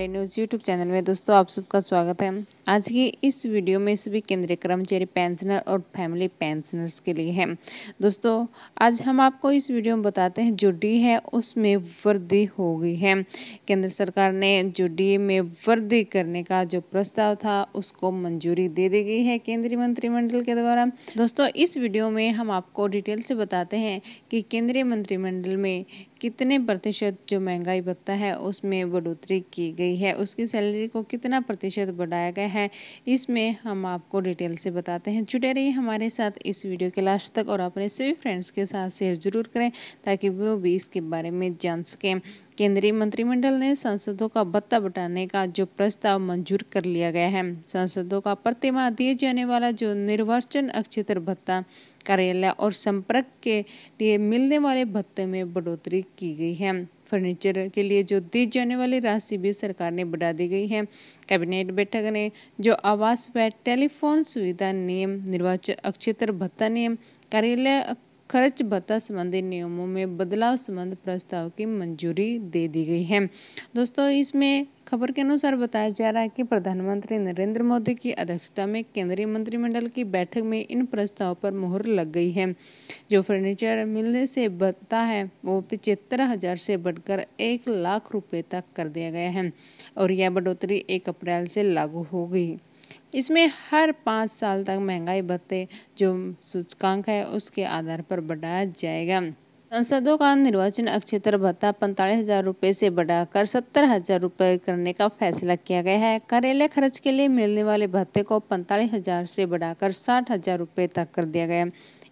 R news YouTube channel में दोस्तों आप सबका स्वागत है आज की इस वीडियो में सभी केंद्रीय कर्मचारी पेंशनर और फैमिली पेंशनर्स के लिए है दोस्तों आज हम आपको इस वीडियो में बताते हैं जो डी है उसमें वृद्धि हो गई है केंद्र सरकार ने जो डी में वृद्धि करने का जो प्रस्ताव था उसको मंजूरी दे दी गई है केंद्रीय मंत्रिमंडल के द्वारा दोस्तों इस वीडियो में हम आपको डिटेल से बताते हैं कि केंद्रीय मंत्रिमंडल में कितने प्रतिशत जो महंगाई भत्ता है उसमें बढ़ोतरी की गई है उसकी सैलरी को कितना प्रतिशत बढ़ाया गया है इसमें हम आपको डिटेल से बताते हैं जुटे रहिए हमारे साथ इस वीडियो के लास्ट तक और अपने सभी फ्रेंड्स के साथ शेयर ज़रूर करें ताकि वो भी इसके बारे में जान सकें केंद्रीय मंत्रिमंडल ने सांसदों का भत्ता बढ़ाने का जो प्रस्ताव मंजूर कर लिया गया है सांसदों का प्रतिमा दिए जाने वाला जो निर्वाचन अक्षेत्र भत्ता कार्यालय और संपर्क के लिए मिलने वाले भत्ते में बढ़ोतरी की गई है फर्नीचर के लिए जो दी जाने वाली राशि भी सरकार ने बढ़ा दी गई है कैबिनेट बैठक ने जो आवास व टेलीफोन सुविधा नियम निर्वाचन अक्षेत्र भत्ता नियम कार्यालय खर्च भत्ता संबंधी नियमों में बदलाव संबंध प्रस्ताव की मंजूरी दे दी गई है दोस्तों इसमें खबर के अनुसार बताया जा रहा है कि प्रधानमंत्री नरेंद्र मोदी की अध्यक्षता में केंद्रीय मंत्रिमंडल की बैठक में इन प्रस्ताव पर मुहर लग गई है जो फर्नीचर मिलने से बता है वो पिचहत्तर हजार से बढ़कर एक लाख रुपए तक कर दिया गया है और यह बढ़ोतरी एक अप्रैल से लागू हो गई इसमें हर पाँच साल तक महंगाई भत्ते जो सूचकांक है उसके आधार पर बढ़ाया जाएगा सांसदों का निर्वाचन अक्षेत्र भत्ता पैंतालीस हजार रुपये से बढ़ाकर सत्तर हजार रुपये करने का फैसला किया गया है कार्यालय खर्च के लिए मिलने वाले भत्ते को पैंतालीस हजार से बढ़ाकर साठ हजार रुपये तक कर दिया गया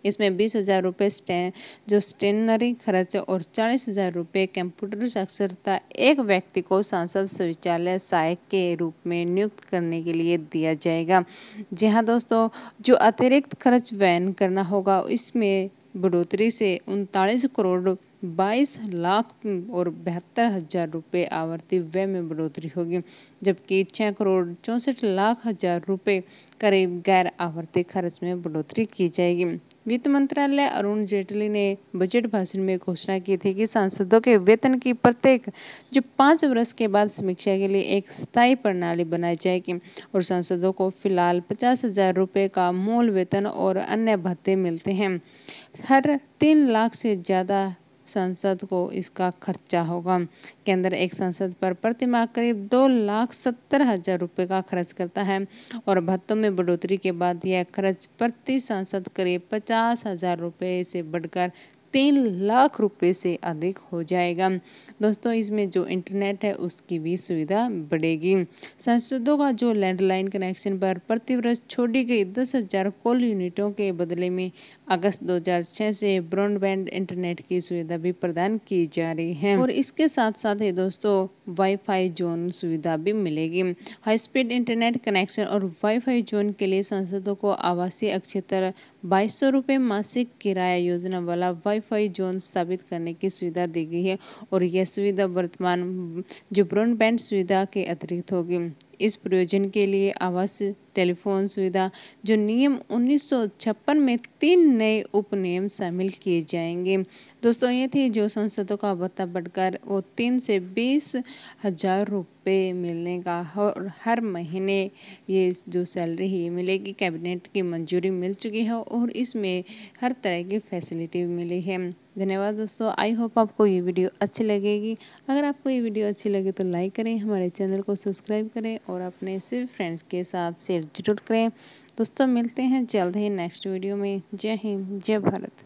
इसमें बीस हज़ार रुपये स्टे, जो स्टेनरी खर्च और चालीस हज़ार रुपये कंप्यूटर साक्षरता एक व्यक्ति को सांसद शौचालय सहायक के रूप में नियुक्त करने के लिए दिया जाएगा जी हाँ दोस्तों जो अतिरिक्त खर्च वैन करना होगा इसमें बढ़ोतरी से उनतालीस करोड़ बाईस लाख और बहत्तर हज़ार रुपये आवर्ती व्यय में बढ़ोतरी होगी जबकि छः करोड़ चौंसठ लाख हज़ार रुपये करीब गैर आवर्ती खर्च में बढ़ोतरी की जाएगी वित्त मंत्रालय अरुण जेटली ने बजट भाषण में घोषणा की थी कि सांसदों के वेतन की प्रत्येक जो पाँच वर्ष के बाद समीक्षा के लिए एक स्थायी प्रणाली बनाई जाएगी और सांसदों को फिलहाल पचास हजार रुपये का मूल वेतन और अन्य भत्ते मिलते हैं हर तीन लाख से ज़्यादा संसद को इसका खर्चा होगा केंद्र एक संसद पर प्रति माह करीब दो लाख सत्तर हजार रुपये का खर्च करता है और भत्तों में बढ़ोतरी के बाद यह खर्च प्रति संसद करीब पचास हजार रुपये से बढ़कर तीन लाख रुपए से अधिक हो जाएगा दोस्तों इसमें जो इंटरनेट है उसकी भी सुविधा बढ़ेगी संसदों का जो लैंडलाइन कनेक्शन पर प्रतिवर्ष छोड़ी गई दस हजार कोल यूनिटों के बदले में अगस्त 2006 से ब्रॉडबैंड इंटरनेट की सुविधा भी प्रदान की जा रही है और इसके साथ साथ ही दोस्तों वाईफाई जोन सुविधा भी मिलेगी हाई स्पीड इंटरनेट कनेक्शन और वाईफाई जोन के लिए सांसदों को आवासीय अक्षेत्र बाईस सौ मासिक किराया योजना वाला वाई वाईफाई जोन स्थापित करने की सुविधा दी गई है और यह सुविधा वर्तमान जो ब्रॉडबैंड सुविधा के अतिरिक्त होगी इस प्रयोजन के लिए आवास टेलीफोन सुविधा जो नियम 1956 में तीन नए उपनियम शामिल किए जाएंगे दोस्तों ये थी जो संसदों का भत्ता बढ़कर वो तीन से बीस हजार रुपये मिलने का और हर महीने ये जो सैलरी ही मिलेगी कैबिनेट की मंजूरी मिल चुकी है और इसमें हर तरह की फैसिलिटी मिली है धन्यवाद दोस्तों आई होप आपको ये वीडियो अच्छी लगेगी अगर आपको ये वीडियो अच्छी लगे तो लाइक करें हमारे चैनल को सब्सक्राइब करें और अपने सभी फ्रेंड्स के साथ शेयर ज़रूर करें दोस्तों मिलते हैं जल्द ही नेक्स्ट वीडियो में जय हिंद जय भारत